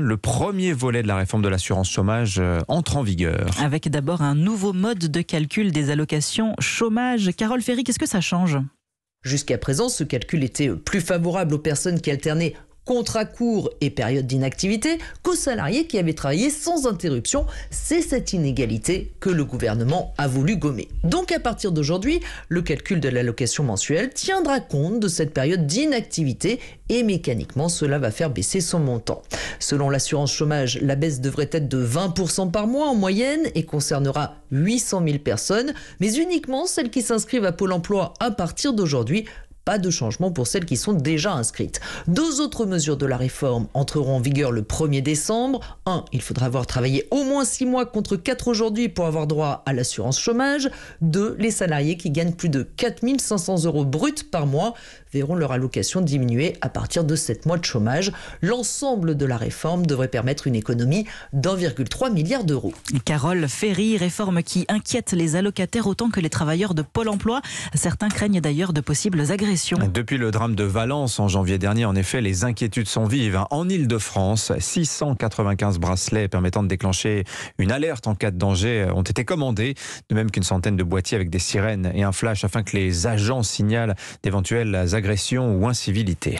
le premier volet de la réforme de l'assurance chômage euh, entre en vigueur. Avec d'abord un nouveau mode de calcul des allocations chômage. Carole Ferry, qu'est-ce que ça change Jusqu'à présent, ce calcul était plus favorable aux personnes qui alternaient contrat court et période d'inactivité, qu'aux salariés qui avaient travaillé sans interruption. C'est cette inégalité que le gouvernement a voulu gommer. Donc à partir d'aujourd'hui, le calcul de l'allocation mensuelle tiendra compte de cette période d'inactivité et mécaniquement cela va faire baisser son montant. Selon l'assurance chômage, la baisse devrait être de 20% par mois en moyenne et concernera 800 000 personnes, mais uniquement celles qui s'inscrivent à Pôle Emploi à partir d'aujourd'hui pas de changement pour celles qui sont déjà inscrites. Deux autres mesures de la réforme entreront en vigueur le 1er décembre. 1. Il faudra avoir travaillé au moins 6 mois contre 4 aujourd'hui pour avoir droit à l'assurance chômage. 2. Les salariés qui gagnent plus de 500 euros bruts par mois verront leur allocation diminuer à partir de 7 mois de chômage. L'ensemble de la réforme devrait permettre une économie d'1,3 milliard d'euros. Carole Ferry, réforme qui inquiète les allocataires autant que les travailleurs de Pôle emploi. Certains craignent d'ailleurs de possibles agressions depuis le drame de Valence en janvier dernier, en effet, les inquiétudes sont vives. Hein. En Ile-de-France, 695 bracelets permettant de déclencher une alerte en cas de danger euh, ont été commandés, de même qu'une centaine de boîtiers avec des sirènes et un flash afin que les agents signalent d'éventuelles agressions ou incivilités.